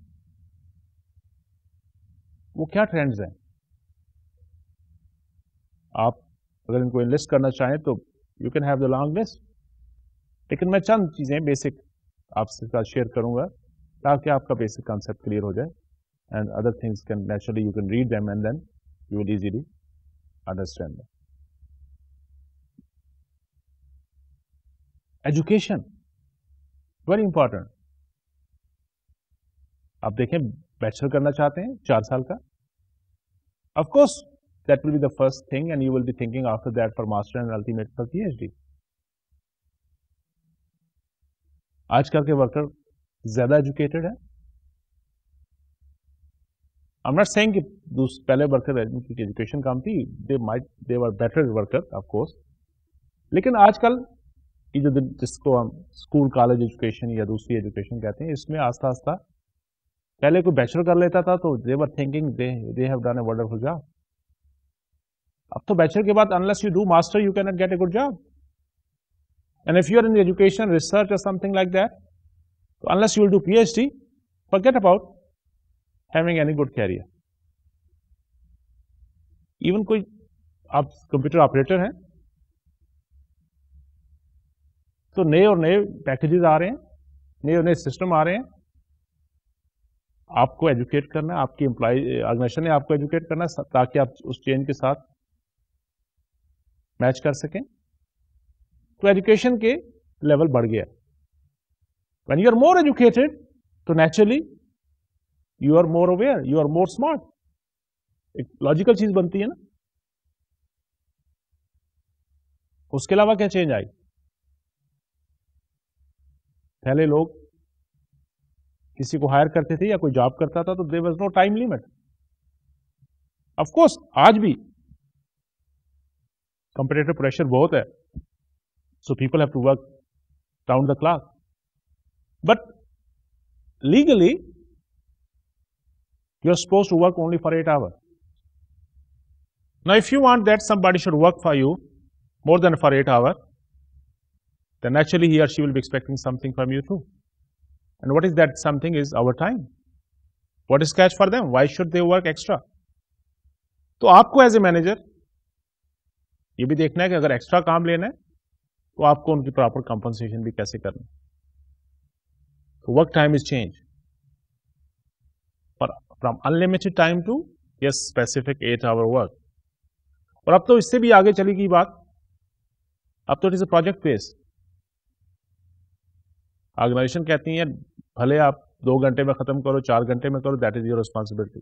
वो क्या ट्रेंड्स हैं आप अगर इनको लिस्ट करना चाहें तो you can have the long list लेकिन मैं चंद चीज़ें बेसिक आपके साथ शेयर करूंगा ताकि आपका बेसिक कॉन्सेप्ट क्लियर हो जाए and other things can naturally you can read them and then you will easily understand that education very important आप देखें बैचलर करना चाहते हैं चार साल का of course that will be the first thing and you will be thinking after that for master and ultimate for PhD आजकल के वर्कर ज्यादा एजुकेटेड है I'm not saying कि पहले वर्कर की एजुकेशन कम थी they might they are better worker of course लेकिन आजकल की जो जिसको हम स्कूल कॉलेज एजुकेशन या दूसरी एजुकेशन कहते हैं इसमें आस्ता आस्ता पहले कोई बैचलर कर लेता था तो they were thinking they have done a wonderful job अब तो बैचलर के बाद unless you do master you can not get a good job and if you are in education research or something like that तो unless you will do P H D get about having any good career. Even कोई आप computer operator हैं तो नए और नए packages आ रहे हैं नए और नए सिस्टम आ रहे हैं आपको एजुकेट करना है आपकी एम्प्लॉय ऑर्गेनाइजेशन ने आपको एजुकेट करना है ताकि आप उस चेंज के साथ मैच कर सकें तो एजुकेशन के लेवल बढ़ गया when you are more educated तो naturally you are more aware you are more smart एक लॉजिकल चीज बनती है ना उसके अलावा क्या चेंज आई पहले लोग किसी को हायर करते थे या कोई जॉब करता था तो there was no time limit of course आज भी कंपिटेटिव प्रेशर बहुत है so people have to work down the class but legally You are supposed to work only for 8 hours. Now, if you want that somebody should work for you more than for 8 hours, then naturally he or she will be expecting something from you too. And what is that something is our time. What is cash for them? Why should they work extra? तो as a manager, manager ये भी देखना है कि अगर extra काम लेना है तो आपको उनकी प्रॉपर कंपनसेशन भी कैसे So, work time is changed. From unlimited time to yes specific eight hour work और अब तो इससे भी आगे चलेगी बात अब तो it is a project based organization कहती है भले आप दो घंटे में खत्म करो चार घंटे में करो that is your responsibility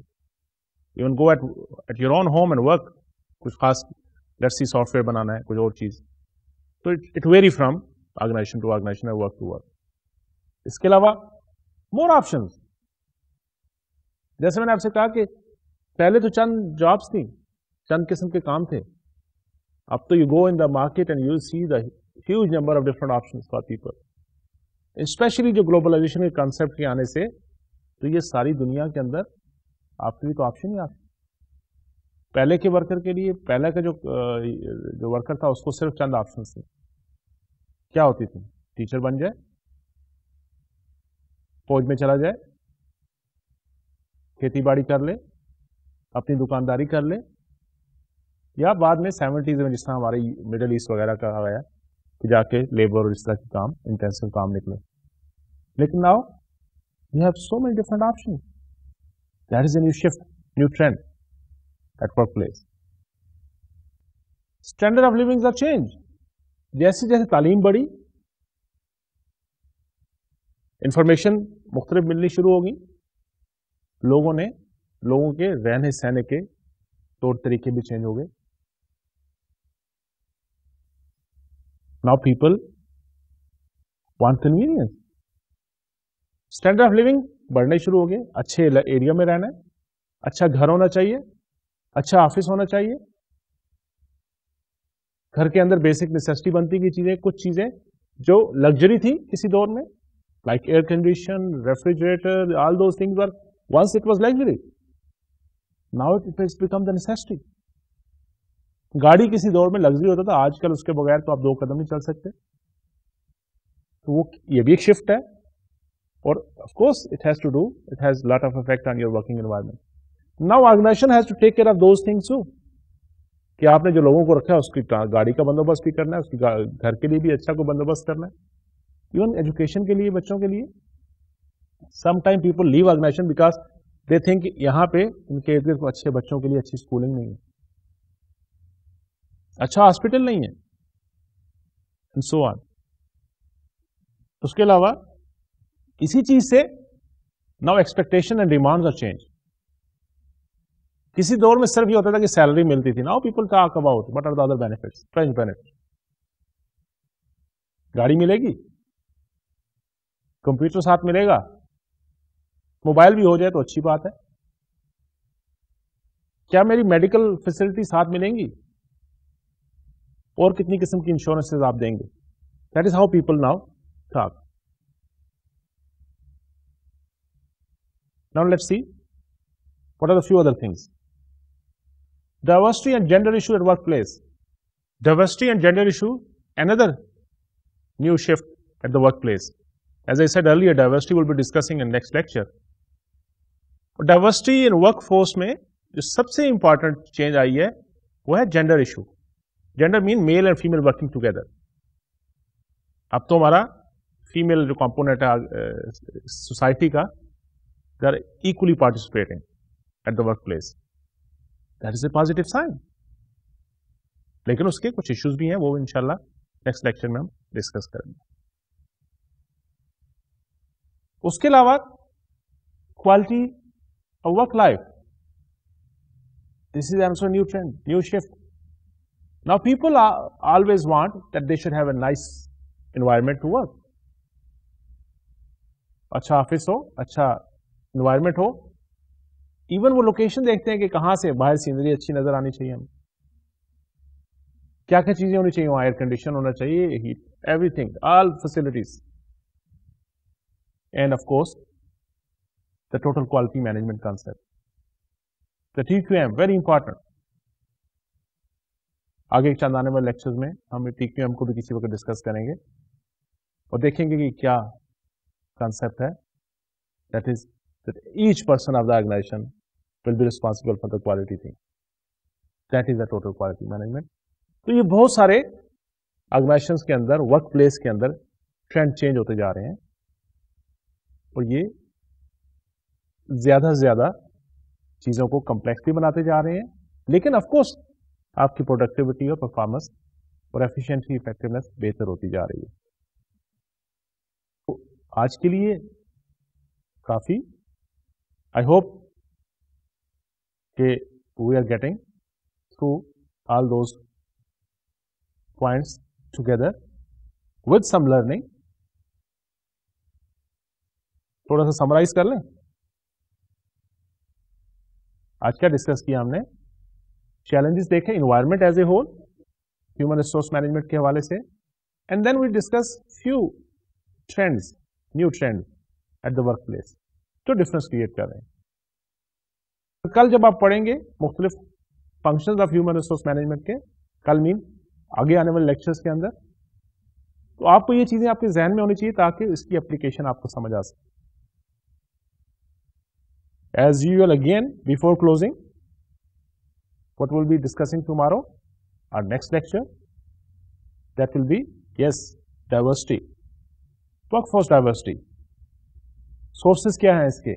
even go at at your own home and work कुछ खास लर्सी सॉफ्टवेयर बनाना है कुछ और चीज़ तो it it vary from organization to organization work to work इसके अलावा मोर ऑप्शंस जैसे मैंने आपसे कहा कि पहले तो चंद जॉब्स थी चंद किस्म के काम थे अब तो you go in the market and you see the huge number of different option for people specially जो ग्लोबलाइजेशन के कॉन्सेप्ट के आने से तो ये सारी दुनिया के अंदर आपके लिए तो ऑप्शन ही आप पहले के वर्कर के लिए पहले का जो जो वर्कर था उसको सिर्फ चंद ऑप्शन थे क्या होती थी टीचर बन जाए फौज में चला जाए खेती बाड़ी कर ले अपनी दुकानदारी कर ले या बाद में सेवेंटीज़ में जिस तरह हमारे मिडल ईस्ट वगैरह का गया कि जाके लेबर और इस तरह के काम इंटेंसिव काम निकले लेकिन now you have so many different option that is a new shift new trend at work workplace standard of living change जैसे जैसे तालीम बढ़ी इंफॉर्मेशन मुख्तलिफ मिलनी शुरू होगी लोगों ने लोगों के रहने सहने के तौर तरीके भी चेंज हो गए now people want convenience standard of living बढ़ने शुरू हो गए अच्छे एरिया में रहना है अच्छा घर होना चाहिए अच्छा ऑफिस होना चाहिए घर के अंदर बेसिक नेसेसिटी बनती की चीजें कुछ चीजें जो लग्जरी थी किसी दौर में like air condition refrigerator all those things are Once it was luxury. Now it has become the necessity. गाड़ी किसी दौर में लग्जरी होता था आजकल उसके बगैर तो आप दो कदम नहीं चल सकते तो वो ये भी एक शिफ्ट है और of course it has to do it has lot of effect on your working environment now organisation has to take care of those things to कि आपने जो लोगों को रखा है उसकी गाड़ी का बंदोबस्त भी करना है उसकी घर के लिए भी अच्छा को बंदोबस्त करना है इवन एजुकेशन के लिए बच्चों के लिए sometime people leave organisation because they think यहाँ पे इनके इर्द अच्छे बच्चों के लिए अच्छी स्कूलिंग नहीं है अच्छा हॉस्पिटल नहीं है सो ऑन उसके अलावा इसी चीज से now expectation and demands are change किसी दौर में सिर्फ ये होता था कि सैलरी मिलती थी now people talk about what are the other benefits fringe benefit गाड़ी मिलेगी कंप्यूटर साथ मिलेगा मोबाइल भी हो जाए तो अच्छी बात है क्या मेरी मेडिकल फैसिलिटी साथ मिलेंगी और कितनी किस्म की इंश्योरेंसेज आप देंगे that is how people now था now let see what are the few other things diversity and gender issue at work place diversity and gender issue another new shift at the work place as a said early diversity will be discussing in next lecture और diversity in work force में जो सबसे important change आई है वो है gender issue gender mean male and female working together अब तो हमारा फीमेल जो कॉम्पोनेंट है सोसाइटी का they are equally participating at the work place that is a positive sign लेकिन उसके कुछ इश्यूज भी हैं वो इनशाला नेक्स्ट लेक्चर में हम डिस्कस करेंगे उसके अलावा quality a work life. This is also a new trend, new shift. Now people are, always want that they should have a nice environment to work. अच्छा ऑफिस हो अच्छा इन्वायरमेंट हो even वो लोकेशन देखते हैं कि कहां से बाहर सीनरी अच्छी नज़र आनी चाहिए हमें क्या क्या चीज़ें होनी चाहिए वहां एयर कंडीशन होना चाहिए heat everything all facilities and of course the total quality management concept. The TQM, very important. आगे चंद आने वाले लेक्चर्स में हम टीक्यूएम को भी किसी वक्त डिस्कस करेंगे और देखेंगे कि क्या concept hai. That is, that each person of the organization will be responsible for the quality thing. That is the total quality management. तो ये बहुत सारे ऑर्गेनाइजेशन के अंदर वर्क प्लेस के अंदर ट्रेंड चेंज होते जा रहे हैं और ये ज़्यादा से ज़्यादा चीज़ों को कम्प्लेक्स भी बनाते जा रहे हैं लेकिन ऑफकोर्स आपकी प्रोडक्टिविटी और परफॉर्मेंस और एफिशिएंसी इफेक्टिवनेस बेहतर होती जा रही है तो आज के लिए काफ़ी आई होप के we are getting through all those points together with some learning थोड़ा सा समराइज कर लें आज क्या डिस्कस किया हमने चैलेंजेस देखे environment as a whole human resource management के हवाले से and then we discuss few trends new trend at the work place जो डिफरेंस क्रिएट कर रहे हैं कल जब आप पढ़ेंगे मुख्तलिफ function of human resource management के कल मीन आगे आने वाले लेक्चर्स के अंदर तो आपको ये चीज़ें आपके जहन में होनी चाहिए ताकि इसकी एप्लीकेशन आपको समझ आ सके As usual again before closing, what will be discussing tomorrow, our next lecture, that will be, yes, diversity, workforce diversity. Sources क्या हैं इसके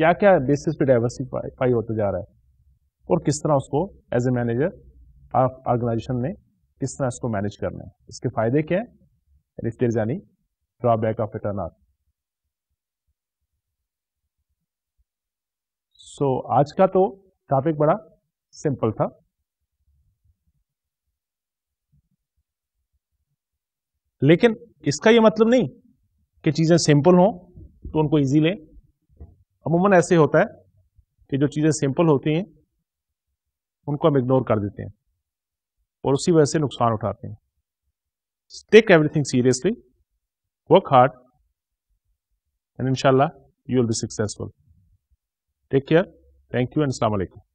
kya क्या बेसिस पे डाइवर्सिफाई होता जा रहा है और किस तरह उसको एज ए मैनेजर आप ऑर्गेनाइजेशन ने किस तरह इसको मैनेज करना है इसके फायदे क्या है if there is any drawback of it or not so so, आज का तो टॉपिक बड़ा सिंपल था लेकिन इसका ये मतलब नहीं कि चीज़ें सिंपल हों तो उनको इजी लें अमूमन ऐसे होता है कि जो चीज़ें सिंपल होती हैं उनको हम इग्नोर कर देते हैं और उसी वजह से नुकसान उठाते हैं take everything seriously work hard and इनशाला you will be successful Take care. Thank you and Assalamu alaikum.